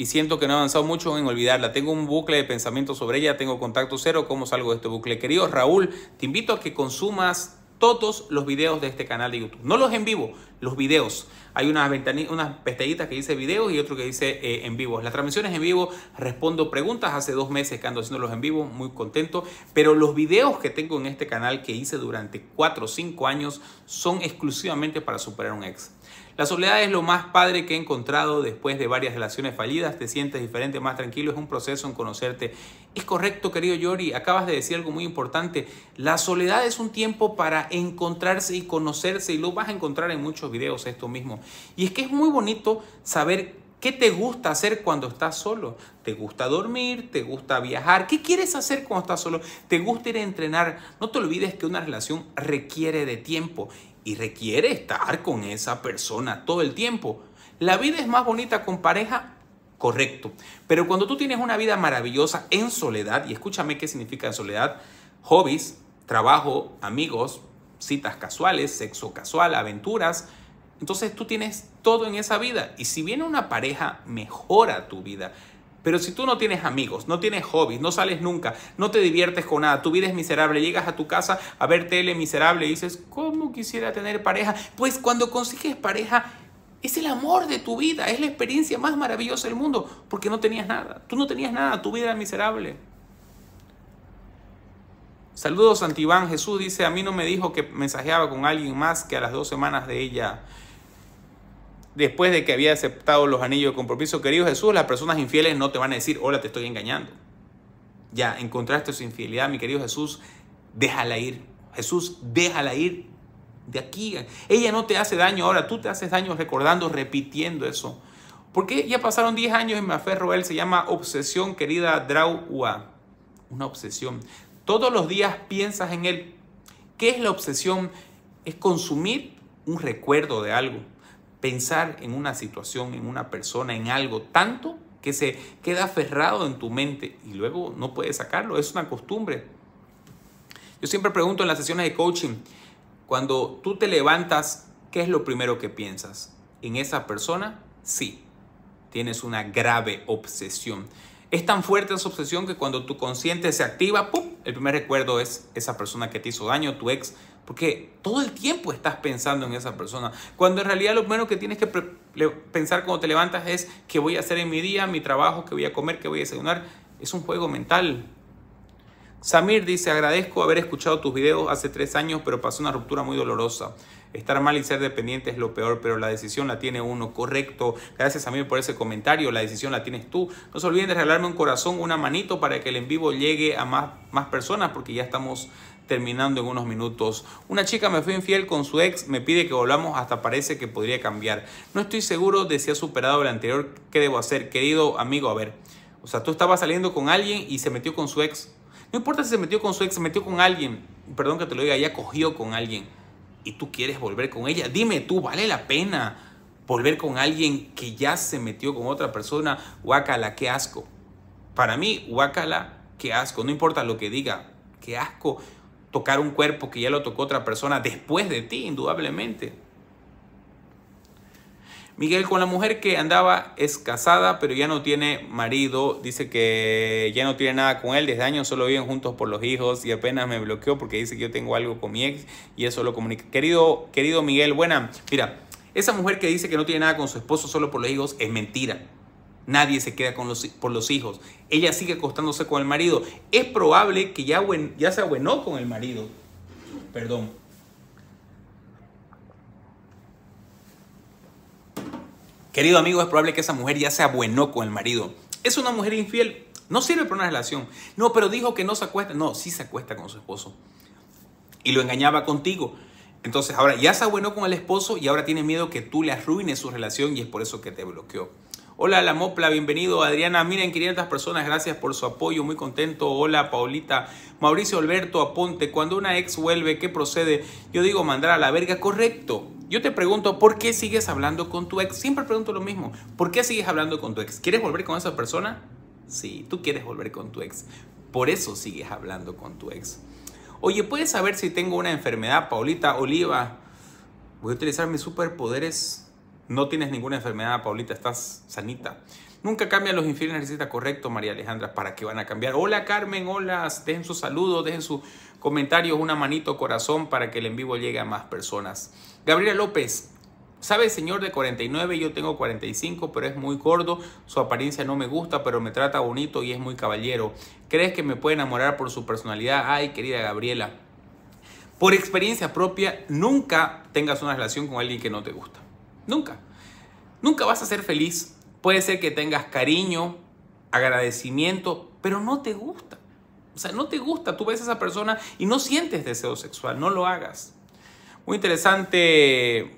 y siento que no he avanzado mucho en olvidarla. Tengo un bucle de pensamiento sobre ella, tengo contacto cero, ¿cómo salgo de este bucle? Querido Raúl, te invito a que consumas todos los videos de este canal de YouTube. No los en vivo, los videos. Hay unas, una pestañitas que dice videos y otro que dice eh, en vivo. Las transmisiones en vivo respondo preguntas. Hace dos meses que ando haciéndolos en vivo, muy contento. Pero los videos que tengo en este canal que hice durante cuatro o cinco años son exclusivamente para superar un ex. La soledad es lo más padre que he encontrado después de varias relaciones fallidas. Te sientes diferente, más tranquilo. Es un proceso en conocerte. Es correcto, querido Yori. Acabas de decir algo muy importante. La soledad es un tiempo para encontrarse y conocerse. Y lo vas a encontrar en muchos videos esto mismo. Y es que es muy bonito saber ¿Qué te gusta hacer cuando estás solo? ¿Te gusta dormir? ¿Te gusta viajar? ¿Qué quieres hacer cuando estás solo? ¿Te gusta ir a entrenar? No te olvides que una relación requiere de tiempo y requiere estar con esa persona todo el tiempo. La vida es más bonita con pareja, correcto. Pero cuando tú tienes una vida maravillosa en soledad, y escúchame qué significa soledad, hobbies, trabajo, amigos, citas casuales, sexo casual, aventuras, entonces tú tienes todo en esa vida. Y si viene una pareja, mejora tu vida. Pero si tú no tienes amigos, no tienes hobbies, no sales nunca, no te diviertes con nada, tu vida es miserable, llegas a tu casa a ver tele miserable y dices, ¿cómo quisiera tener pareja? Pues cuando consigues pareja, es el amor de tu vida, es la experiencia más maravillosa del mundo, porque no tenías nada, tú no tenías nada, tu vida era miserable. Saludos, Santibán. Jesús dice, a mí no me dijo que mensajeaba con alguien más que a las dos semanas de ella después de que había aceptado los anillos de compromiso, querido Jesús, las personas infieles no te van a decir, hola, te estoy engañando. Ya encontraste su infidelidad, mi querido Jesús, déjala ir. Jesús, déjala ir de aquí. Ella no te hace daño ahora, tú te haces daño recordando, repitiendo eso. Porque ya pasaron 10 años y me aferro él, se llama obsesión, querida Drauwa. Una obsesión. Todos los días piensas en él. ¿Qué es la obsesión? Es consumir un recuerdo de algo pensar en una situación, en una persona, en algo tanto que se queda aferrado en tu mente y luego no puedes sacarlo. Es una costumbre. Yo siempre pregunto en las sesiones de coaching, cuando tú te levantas, ¿qué es lo primero que piensas? ¿En esa persona? Sí, tienes una grave obsesión. Es tan fuerte esa obsesión que cuando tu consciente se activa, ¡pum! el primer recuerdo es esa persona que te hizo daño, tu ex, porque todo el tiempo estás pensando en esa persona. Cuando en realidad lo primero que tienes que pensar cuando te levantas es qué voy a hacer en mi día, mi trabajo, qué voy a comer, qué voy a desayunar. Es un juego mental. Samir dice, agradezco haber escuchado tus videos hace tres años, pero pasó una ruptura muy dolorosa. Estar mal y ser dependiente es lo peor, pero la decisión la tiene uno, correcto. Gracias Samir por ese comentario, la decisión la tienes tú. No se olviden de regalarme un corazón, una manito para que el en vivo llegue a más, más personas, porque ya estamos terminando en unos minutos. Una chica me fue infiel con su ex, me pide que volvamos, hasta parece que podría cambiar. No estoy seguro de si ha superado el anterior, ¿qué debo hacer? Querido amigo, a ver. O sea, tú estabas saliendo con alguien y se metió con su ex. No importa si se metió con su ex, se metió con alguien. Perdón que te lo diga, ya cogió con alguien. Y tú quieres volver con ella. Dime tú, ¿vale la pena volver con alguien que ya se metió con otra persona? Guácala, qué asco. Para mí, guácala, qué asco. No importa lo que diga, qué asco tocar un cuerpo que ya lo tocó otra persona después de ti, indudablemente. Miguel, con la mujer que andaba es casada, pero ya no tiene marido, dice que ya no tiene nada con él, desde años solo viven juntos por los hijos y apenas me bloqueó porque dice que yo tengo algo con mi ex y eso lo comunica. Querido, querido Miguel, buena, mira, esa mujer que dice que no tiene nada con su esposo solo por los hijos es mentira. Nadie se queda con los, por los hijos. Ella sigue acostándose con el marido. Es probable que ya, ya se abuenó con el marido. Perdón. Querido amigo, es probable que esa mujer ya se abuenó con el marido. Es una mujer infiel. No sirve para una relación. No, pero dijo que no se acuesta. No, sí se acuesta con su esposo. Y lo engañaba contigo. Entonces ahora ya se abuenó con el esposo y ahora tiene miedo que tú le arruines su relación y es por eso que te bloqueó. Hola, la Mopla, bienvenido. Adriana, miren, 500 personas, gracias por su apoyo, muy contento. Hola, Paulita. Mauricio Alberto Aponte, cuando una ex vuelve, ¿qué procede? Yo digo mandar a la verga, correcto. Yo te pregunto, ¿por qué sigues hablando con tu ex? Siempre pregunto lo mismo. ¿Por qué sigues hablando con tu ex? ¿Quieres volver con esa persona? Sí, tú quieres volver con tu ex. Por eso sigues hablando con tu ex. Oye, ¿puedes saber si tengo una enfermedad, Paulita Oliva? Voy a utilizar mis superpoderes no tienes ninguna enfermedad, Paulita, estás sanita. Nunca cambian los infieles, Necesita correcto, María Alejandra, ¿para que van a cambiar? Hola Carmen, hola, dejen su saludo. dejen sus comentarios, una manito corazón para que el en vivo llegue a más personas. Gabriela López, sabe señor de 49, yo tengo 45, pero es muy gordo, su apariencia no me gusta, pero me trata bonito y es muy caballero. ¿Crees que me puede enamorar por su personalidad? Ay, querida Gabriela. Por experiencia propia, nunca tengas una relación con alguien que no te gusta. Nunca. Nunca vas a ser feliz. Puede ser que tengas cariño, agradecimiento, pero no te gusta. O sea, no te gusta. Tú ves a esa persona y no sientes deseo sexual. No lo hagas. Muy interesante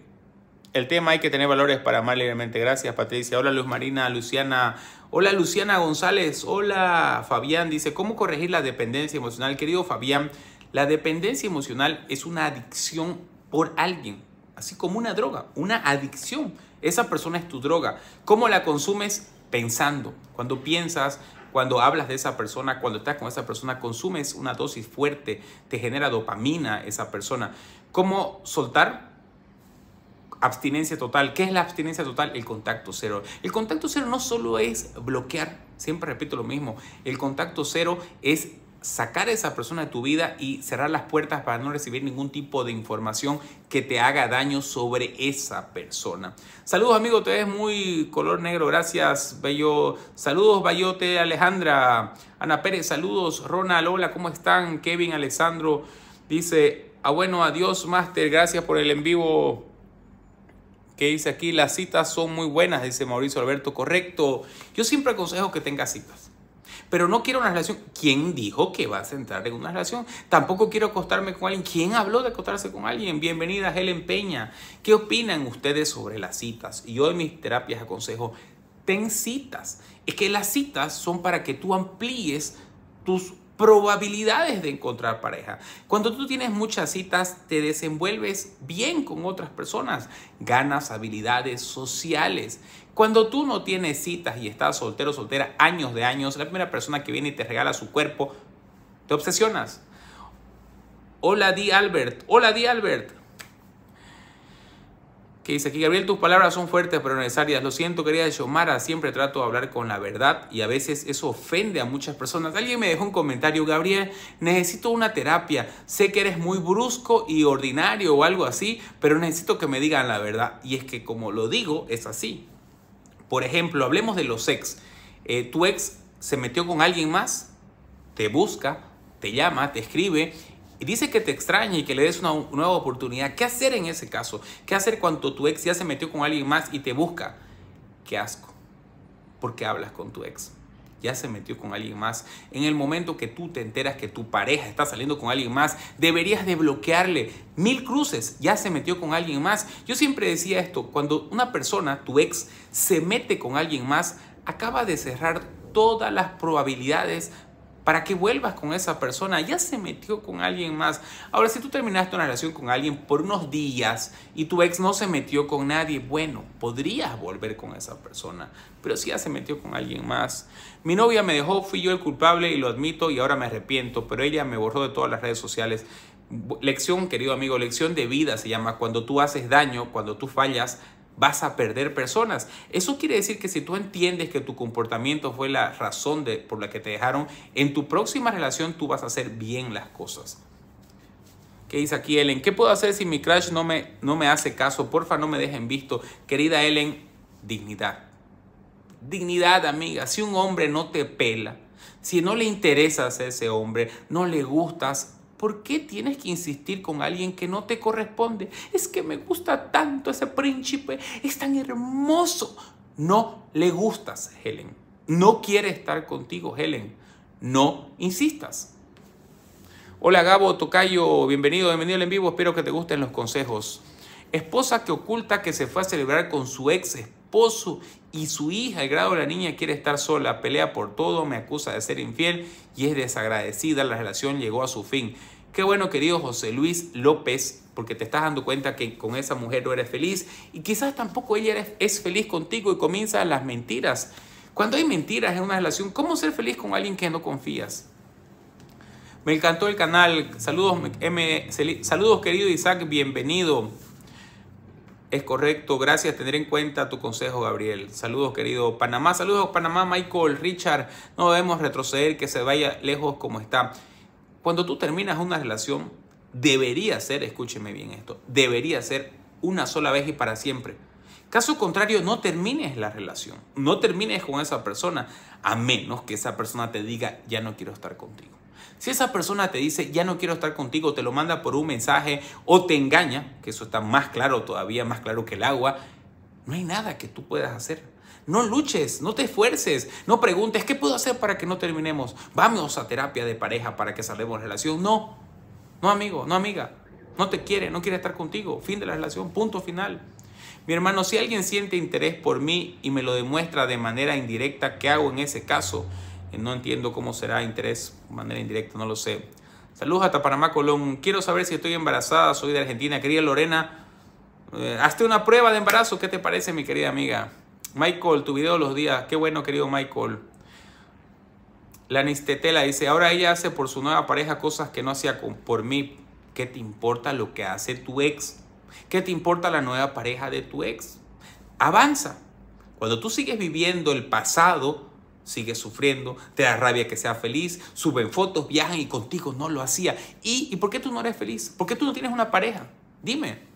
el tema. Hay que tener valores para amar libremente. Gracias, Patricia. Hola, Luz Marina, Luciana. Hola, Luciana González. Hola, Fabián. Dice, ¿cómo corregir la dependencia emocional? Querido Fabián, la dependencia emocional es una adicción por alguien así como una droga, una adicción. Esa persona es tu droga. ¿Cómo la consumes? Pensando. Cuando piensas, cuando hablas de esa persona, cuando estás con esa persona, consumes una dosis fuerte, te genera dopamina esa persona. ¿Cómo soltar? Abstinencia total. ¿Qué es la abstinencia total? El contacto cero. El contacto cero no solo es bloquear, siempre repito lo mismo, el contacto cero es sacar a esa persona de tu vida y cerrar las puertas para no recibir ningún tipo de información que te haga daño sobre esa persona. Saludos amigo, te ves muy color negro, gracias Bello. Saludos Bayote, Alejandra, Ana Pérez, saludos Ronald, hola, ¿cómo están? Kevin, Alessandro, dice, ah bueno, adiós Master, gracias por el en vivo que dice aquí, las citas son muy buenas, dice Mauricio Alberto, correcto. Yo siempre aconsejo que tengas citas pero no quiero una relación. ¿Quién dijo que vas a entrar en una relación? Tampoco quiero acostarme con alguien. ¿Quién habló de acostarse con alguien? Bienvenida Helen Peña. ¿Qué opinan ustedes sobre las citas? Yo en mis terapias aconsejo, ten citas. Es que las citas son para que tú amplíes tus probabilidades de encontrar pareja. Cuando tú tienes muchas citas, te desenvuelves bien con otras personas, ganas habilidades sociales. Cuando tú no tienes citas y estás soltero, soltera, años de años, la primera persona que viene y te regala su cuerpo, te obsesionas. Hola, Di Albert. Hola, Di Albert que dice aquí, Gabriel, tus palabras son fuertes pero necesarias. Lo siento, querida Yomara, siempre trato de hablar con la verdad y a veces eso ofende a muchas personas. Alguien me dejó un comentario, Gabriel, necesito una terapia. Sé que eres muy brusco y ordinario o algo así, pero necesito que me digan la verdad. Y es que como lo digo, es así. Por ejemplo, hablemos de los ex. Eh, tu ex se metió con alguien más, te busca, te llama, te escribe y dice que te extraña y que le des una nueva oportunidad, ¿qué hacer en ese caso? ¿Qué hacer cuando tu ex ya se metió con alguien más y te busca? Qué asco. ¿Por qué hablas con tu ex? ya se metió con alguien más. En el momento que tú te enteras que tu pareja está saliendo con alguien más, deberías de bloquearle mil cruces, ya se metió con alguien más. Yo siempre decía esto, cuando una persona, tu ex, se mete con alguien más, acaba de cerrar todas las probabilidades para que vuelvas con esa persona. Ya se metió con alguien más. Ahora, si tú terminaste una relación con alguien por unos días y tu ex no se metió con nadie, bueno, podrías volver con esa persona, pero si ya se metió con alguien más. Mi novia me dejó, fui yo el culpable y lo admito y ahora me arrepiento, pero ella me borró de todas las redes sociales. Lección, querido amigo, lección de vida se llama cuando tú haces daño, cuando tú fallas, vas a perder personas. Eso quiere decir que si tú entiendes que tu comportamiento fue la razón de, por la que te dejaron, en tu próxima relación tú vas a hacer bien las cosas. ¿Qué dice aquí Ellen? ¿Qué puedo hacer si mi crush no me, no me hace caso? Porfa, no me dejen visto. Querida Ellen, dignidad. Dignidad, amiga. Si un hombre no te pela, si no le interesas a ese hombre, no le gustas, ¿Por qué tienes que insistir con alguien que no te corresponde? Es que me gusta tanto ese príncipe, es tan hermoso. No le gustas, Helen. No quiere estar contigo, Helen. No insistas. Hola Gabo Tocayo, bienvenido, bienvenido al en vivo, espero que te gusten los consejos. Esposa que oculta que se fue a celebrar con su ex esposo y su hija, El grado de la niña quiere estar sola, pelea por todo, me acusa de ser infiel y es desagradecida, la relación llegó a su fin. Qué bueno, querido José Luis López, porque te estás dando cuenta que con esa mujer no eres feliz y quizás tampoco ella es feliz contigo y comienza las mentiras. Cuando hay mentiras en una relación, ¿cómo ser feliz con alguien que no confías? Me encantó el canal. Saludos, M, saludos querido Isaac, bienvenido. Es correcto, gracias. Tener en cuenta tu consejo, Gabriel. Saludos, querido Panamá. Saludos, Panamá, Michael, Richard. No debemos retroceder, que se vaya lejos como está. Cuando tú terminas una relación, debería ser, escúcheme bien esto, debería ser una sola vez y para siempre. Caso contrario, no termines la relación, no termines con esa persona, a menos que esa persona te diga, ya no quiero estar contigo. Si esa persona te dice, ya no quiero estar contigo, te lo manda por un mensaje o te engaña, que eso está más claro todavía, más claro que el agua, no hay nada que tú puedas hacer. No luches, no te esfuerces, no preguntes, ¿qué puedo hacer para que no terminemos? Vamos a terapia de pareja para que salvemos la relación. No, no amigo, no amiga, no te quiere, no quiere estar contigo. Fin de la relación, punto final. Mi hermano, si alguien siente interés por mí y me lo demuestra de manera indirecta, ¿qué hago en ese caso? Eh, no entiendo cómo será interés de manera indirecta, no lo sé. Saludos hasta Panamá, Colón. Quiero saber si estoy embarazada, soy de Argentina. quería Lorena, eh, hazte una prueba de embarazo. ¿Qué te parece, mi querida amiga? Michael, tu video de los días. Qué bueno, querido Michael. La Nistetela dice, ahora ella hace por su nueva pareja cosas que no hacía por mí. ¿Qué te importa lo que hace tu ex? ¿Qué te importa la nueva pareja de tu ex? Avanza. Cuando tú sigues viviendo el pasado, sigues sufriendo, te da rabia que sea feliz, suben fotos, viajan y contigo no lo hacía. ¿Y, ¿Y por qué tú no eres feliz? ¿Por qué tú no tienes una pareja? Dime.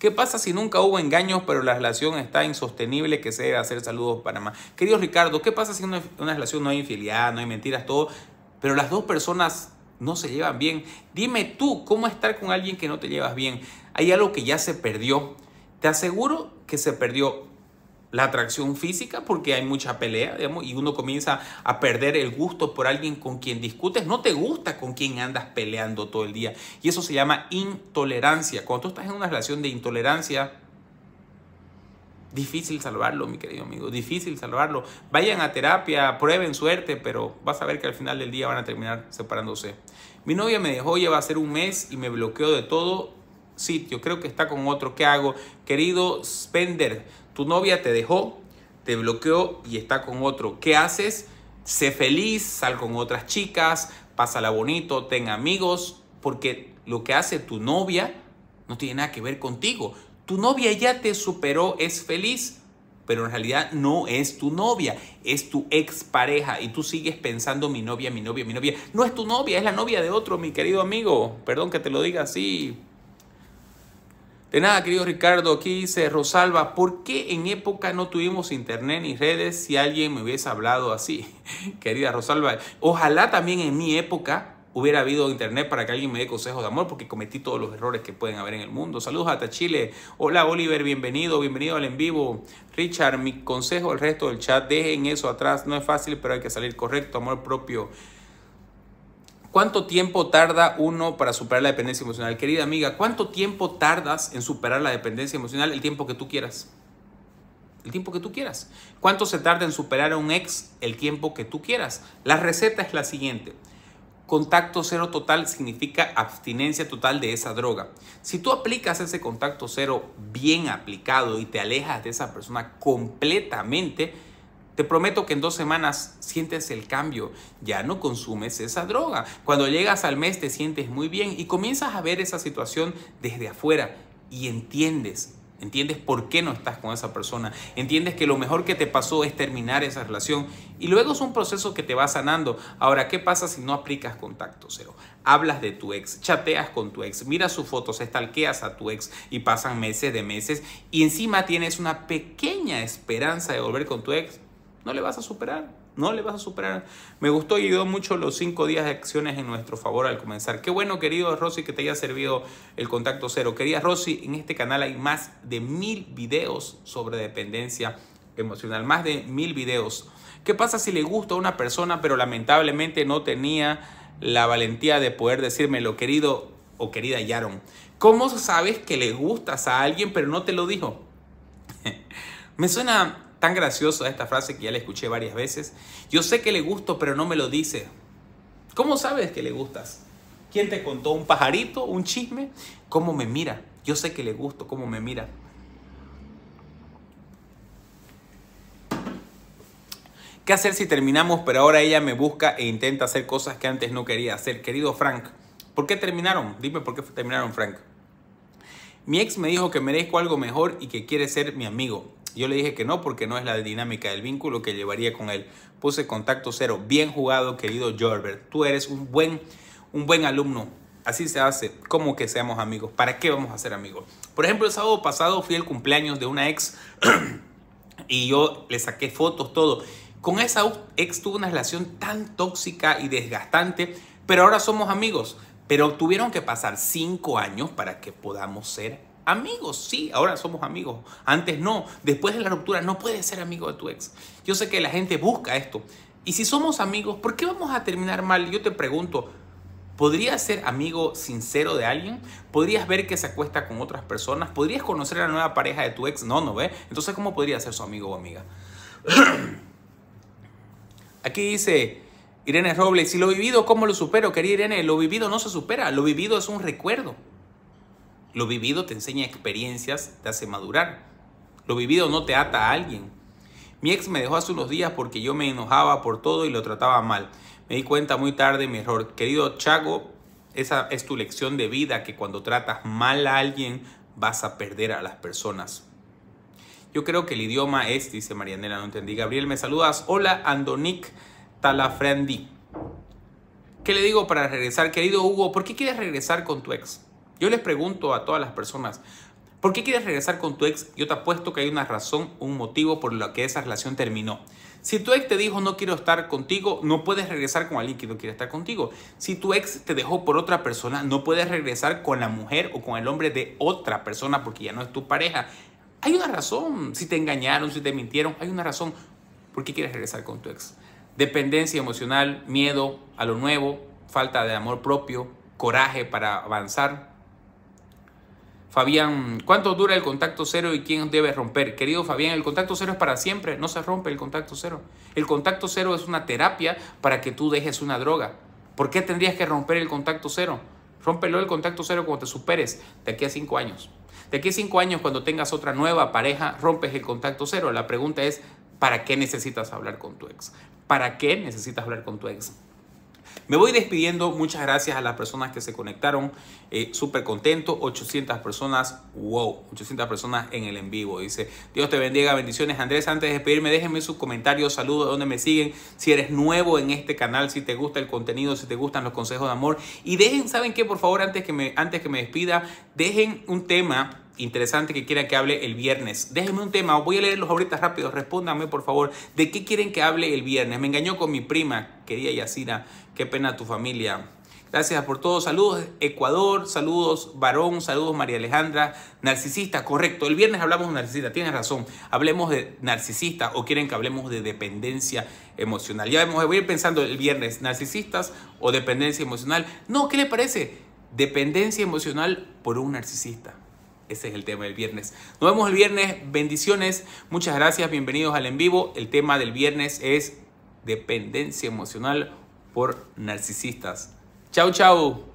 ¿Qué pasa si nunca hubo engaños, pero la relación está insostenible que sea hacer saludos para más. Querido Ricardo, ¿qué pasa si en una, una relación no hay infidelidad, no hay mentiras, todo, pero las dos personas no se llevan bien? Dime tú, ¿cómo estar con alguien que no te llevas bien? Hay algo que ya se perdió. Te aseguro que se perdió la atracción física porque hay mucha pelea, digamos, y uno comienza a perder el gusto por alguien con quien discutes, no te gusta con quien andas peleando todo el día. Y eso se llama intolerancia. Cuando tú estás en una relación de intolerancia, difícil salvarlo, mi querido amigo, difícil salvarlo. Vayan a terapia, prueben suerte, pero vas a ver que al final del día van a terminar separándose. Mi novia me dejó, lleva a ser un mes y me bloqueó de todo sitio. Creo que está con otro. ¿Qué hago? Querido Spender, tu novia te dejó, te bloqueó y está con otro. ¿Qué haces? Sé feliz, sal con otras chicas, pásala bonito, ten amigos, porque lo que hace tu novia no tiene nada que ver contigo. Tu novia ya te superó, es feliz, pero en realidad no es tu novia, es tu expareja y tú sigues pensando mi novia, mi novia, mi novia. No es tu novia, es la novia de otro, mi querido amigo. Perdón que te lo diga así, de nada, querido Ricardo, aquí dice Rosalba, ¿por qué en época no tuvimos internet ni redes si alguien me hubiese hablado así? Querida Rosalba, ojalá también en mi época hubiera habido internet para que alguien me dé consejos de amor, porque cometí todos los errores que pueden haber en el mundo. Saludos hasta Chile. Hola Oliver, bienvenido, bienvenido al en vivo. Richard, mi consejo al resto del chat, dejen eso atrás, no es fácil, pero hay que salir correcto, amor propio. ¿Cuánto tiempo tarda uno para superar la dependencia emocional? Querida amiga, ¿cuánto tiempo tardas en superar la dependencia emocional? El tiempo que tú quieras. El tiempo que tú quieras. ¿Cuánto se tarda en superar a un ex? El tiempo que tú quieras. La receta es la siguiente. Contacto cero total significa abstinencia total de esa droga. Si tú aplicas ese contacto cero bien aplicado y te alejas de esa persona completamente, te prometo que en dos semanas sientes el cambio, ya no consumes esa droga. Cuando llegas al mes te sientes muy bien y comienzas a ver esa situación desde afuera y entiendes Entiendes por qué no estás con esa persona. Entiendes que lo mejor que te pasó es terminar esa relación. Y luego es un proceso que te va sanando. Ahora, ¿qué pasa si no aplicas contacto cero? Hablas de tu ex, chateas con tu ex, miras sus fotos, estalqueas a tu ex y pasan meses de meses. Y encima tienes una pequeña esperanza de volver con tu ex. No le vas a superar, no le vas a superar. Me gustó y ayudó mucho los cinco días de acciones en nuestro favor al comenzar. Qué bueno, querido Rosy, que te haya servido el contacto cero. Querida Rosy, en este canal hay más de mil videos sobre dependencia emocional, más de mil videos. ¿Qué pasa si le gusta a una persona, pero lamentablemente no tenía la valentía de poder decírmelo, querido o querida Yaron? ¿Cómo sabes que le gustas a alguien, pero no te lo dijo? Me suena tan graciosa esta frase que ya la escuché varias veces. Yo sé que le gusto, pero no me lo dice. ¿Cómo sabes que le gustas? ¿Quién te contó? ¿Un pajarito? ¿Un chisme? ¿Cómo me mira? Yo sé que le gusto, ¿cómo me mira? ¿Qué hacer si terminamos, pero ahora ella me busca e intenta hacer cosas que antes no quería hacer? Querido Frank, ¿por qué terminaron? Dime por qué terminaron, Frank. Mi ex me dijo que merezco algo mejor y que quiere ser mi amigo. Yo le dije que no porque no es la dinámica del vínculo que llevaría con él. Puse contacto cero. Bien jugado, querido Jorbert. Tú eres un buen, un buen alumno. Así se hace. ¿Cómo que seamos amigos? ¿Para qué vamos a ser amigos? Por ejemplo, el sábado pasado fui al cumpleaños de una ex y yo le saqué fotos, todo. Con esa ex tuve una relación tan tóxica y desgastante, pero ahora somos amigos. Pero tuvieron que pasar cinco años para que podamos ser amigos Amigos, sí, ahora somos amigos. Antes no. Después de la ruptura no puedes ser amigo de tu ex. Yo sé que la gente busca esto. Y si somos amigos, ¿por qué vamos a terminar mal? Yo te pregunto, ¿podrías ser amigo sincero de alguien? ¿Podrías ver que se acuesta con otras personas? ¿Podrías conocer a la nueva pareja de tu ex? No, no, ¿ve? Entonces, ¿cómo podría ser su amigo o amiga? Aquí dice Irene Robles, si lo vivido, ¿cómo lo supero? Querida Irene, lo vivido no se supera, lo vivido es un recuerdo. Lo vivido te enseña experiencias, te hace madurar. Lo vivido no te ata a alguien. Mi ex me dejó hace unos días porque yo me enojaba por todo y lo trataba mal. Me di cuenta muy tarde mi error. Querido Chago, esa es tu lección de vida que cuando tratas mal a alguien vas a perder a las personas. Yo creo que el idioma es, dice Marianela, no entendí. Gabriel, me saludas. Hola, Andonic Talafrandi. ¿Qué le digo para regresar? Querido Hugo, ¿por qué quieres regresar con tu ex? Yo les pregunto a todas las personas, ¿por qué quieres regresar con tu ex? Yo te apuesto que hay una razón, un motivo por lo que esa relación terminó. Si tu ex te dijo no quiero estar contigo, no puedes regresar con alguien que no quiere estar contigo. Si tu ex te dejó por otra persona, no puedes regresar con la mujer o con el hombre de otra persona porque ya no es tu pareja. Hay una razón. Si te engañaron, si te mintieron, hay una razón. ¿Por qué quieres regresar con tu ex? Dependencia emocional, miedo a lo nuevo, falta de amor propio, coraje para avanzar, Fabián, ¿cuánto dura el contacto cero y quién debe romper? Querido Fabián, el contacto cero es para siempre, no se rompe el contacto cero. El contacto cero es una terapia para que tú dejes una droga. ¿Por qué tendrías que romper el contacto cero? Rómpelo el contacto cero cuando te superes de aquí a cinco años. De aquí a cinco años, cuando tengas otra nueva pareja, rompes el contacto cero. La pregunta es, ¿para qué necesitas hablar con tu ex? ¿Para qué necesitas hablar con tu ex? Me voy despidiendo. Muchas gracias a las personas que se conectaron. Eh, súper contento. 800 personas. Wow. 800 personas en el en vivo. Dice, Dios te bendiga. Bendiciones, Andrés. Antes de despedirme, déjenme sus comentarios, saludos, donde me siguen. Si eres nuevo en este canal, si te gusta el contenido, si te gustan los consejos de amor. Y dejen, ¿saben qué? Por favor, antes que me, antes que me despida, dejen un tema interesante que quieran que hable el viernes. Déjenme un tema, voy a leerlos ahorita rápido, respóndanme por favor, ¿de qué quieren que hable el viernes? Me engañó con mi prima, querida Yacira, qué pena tu familia. Gracias por todo. Saludos Ecuador, saludos Varón, saludos María Alejandra. Narcisista, correcto. El viernes hablamos de narcisista, tienes razón. Hablemos de narcisista o quieren que hablemos de dependencia emocional. Ya vemos, voy a ir pensando el viernes, narcisistas o dependencia emocional. No, ¿qué le parece? Dependencia emocional por un narcisista. Ese es el tema del viernes. Nos vemos el viernes. Bendiciones. Muchas gracias. Bienvenidos al en vivo. El tema del viernes es dependencia emocional por narcisistas. Chau, chau.